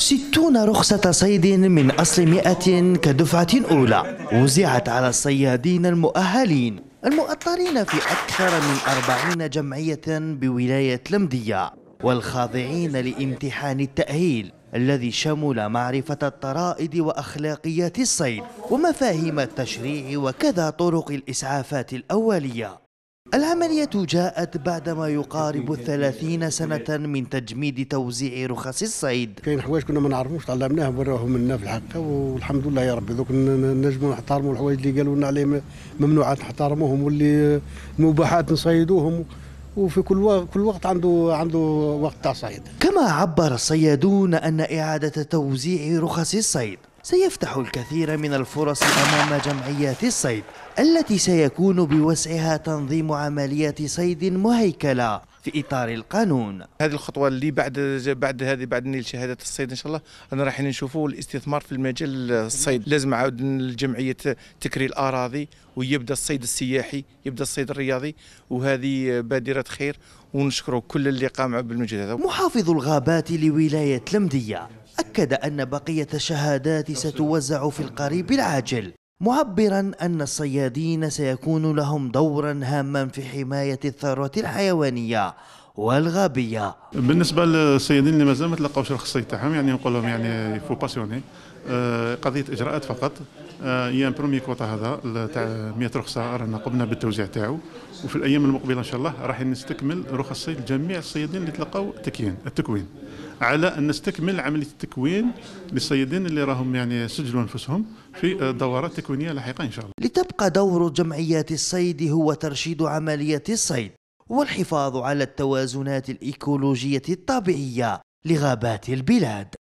ستون رخصة صيد من أصل مئة كدفعة أولى وزعت على الصيادين المؤهلين المؤطرين في أكثر من أربعين جمعية بولاية لمدية والخاضعين لامتحان التأهيل الذي شمل معرفة الطرائد وأخلاقيات الصيد ومفاهيم التشريع وكذا طرق الإسعافات الأولية العملية جاءت بعدما يقارب الثلاثين سنة من تجميد توزيع رخص الصيد كاين حوايج كنا ما نعرفوش تعلمناها وراهم لنا في الحق والحمد لله يا ربي دوك نجموا نحترموا الحوايج اللي قالوا لنا عليهم ممنوعات نحترموهم واللي مباحات نصيدوهم وفي كل وقت كل وقت عنده عنده وقت تاع صيد كما عبر الصيادون ان اعاده توزيع رخص الصيد سيفتح الكثير من الفرص أمام جمعيات الصيد التي سيكون بوسعها تنظيم عمليات صيد مهيكلة في اطار القانون هذه الخطوه اللي بعد بعد هذه بعد نيل شهاده الصيد ان شاء الله انا رايحين نشوفوا الاستثمار في المجال الصيد لازم عاود الجمعيه تكري الاراضي ويبدا الصيد السياحي يبدا الصيد الرياضي وهذه بادره خير ونشكر كل اللي قام بالمجهود هذا محافظ الغابات لولايه لمدية أكد أن بقية الشهادات ستوزع في القريب العاجل معبرا أن الصيادين سيكون لهم دورا هاما في حماية الثروة الحيوانية والغابية بالنسبة للسيدين اللي مازال ما تلقاوش الخصية تاعهم يعني نقول لهم يعني فو باسيوني آه، قضية إجراءات فقط آه، هي برومي كوطا هذا تاع 100 رخصة رانا قمنا بالتوزيع تاعو وفي الأيام المقبلة إن شاء الله راح نستكمل رخصي لجميع الصيادين اللي تلقاو تكيين التكوين على أن نستكمل عملية التكوين للصيادين اللي راهم يعني سجلوا أنفسهم في دورات تكوينية لاحقة إن شاء الله لتبقى دور جمعيات الصيد هو ترشيد عملية الصيد والحفاظ على التوازنات الإيكولوجية الطبيعية لغابات البلاد